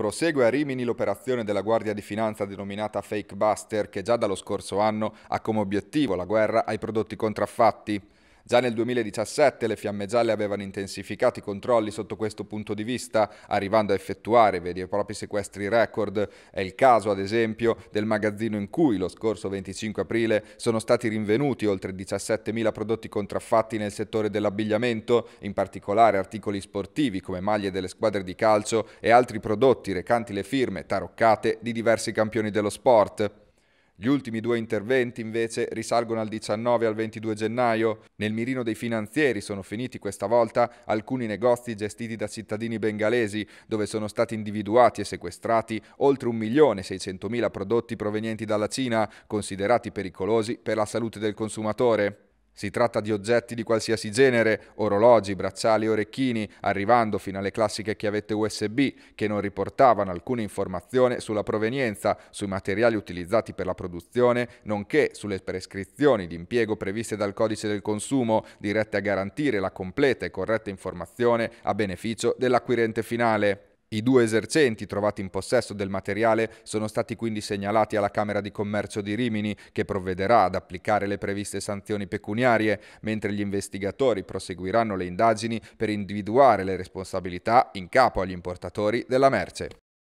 Prosegue a Rimini l'operazione della Guardia di Finanza denominata Fake Buster che già dallo scorso anno ha come obiettivo la guerra ai prodotti contraffatti. Già nel 2017 le fiamme gialle avevano intensificato i controlli sotto questo punto di vista, arrivando a effettuare veri e propri sequestri record. È il caso, ad esempio, del magazzino in cui lo scorso 25 aprile sono stati rinvenuti oltre 17.000 prodotti contraffatti nel settore dell'abbigliamento, in particolare articoli sportivi come maglie delle squadre di calcio e altri prodotti recanti le firme taroccate di diversi campioni dello sport. Gli ultimi due interventi invece risalgono al 19 e al 22 gennaio. Nel mirino dei finanzieri sono finiti questa volta alcuni negozi gestiti da cittadini bengalesi dove sono stati individuati e sequestrati oltre 1.600.000 prodotti provenienti dalla Cina considerati pericolosi per la salute del consumatore. Si tratta di oggetti di qualsiasi genere, orologi, bracciali, orecchini, arrivando fino alle classiche chiavette USB che non riportavano alcuna informazione sulla provenienza, sui materiali utilizzati per la produzione, nonché sulle prescrizioni di impiego previste dal codice del consumo, dirette a garantire la completa e corretta informazione a beneficio dell'acquirente finale. I due esercenti trovati in possesso del materiale sono stati quindi segnalati alla Camera di Commercio di Rimini, che provvederà ad applicare le previste sanzioni pecuniarie, mentre gli investigatori proseguiranno le indagini per individuare le responsabilità in capo agli importatori della merce.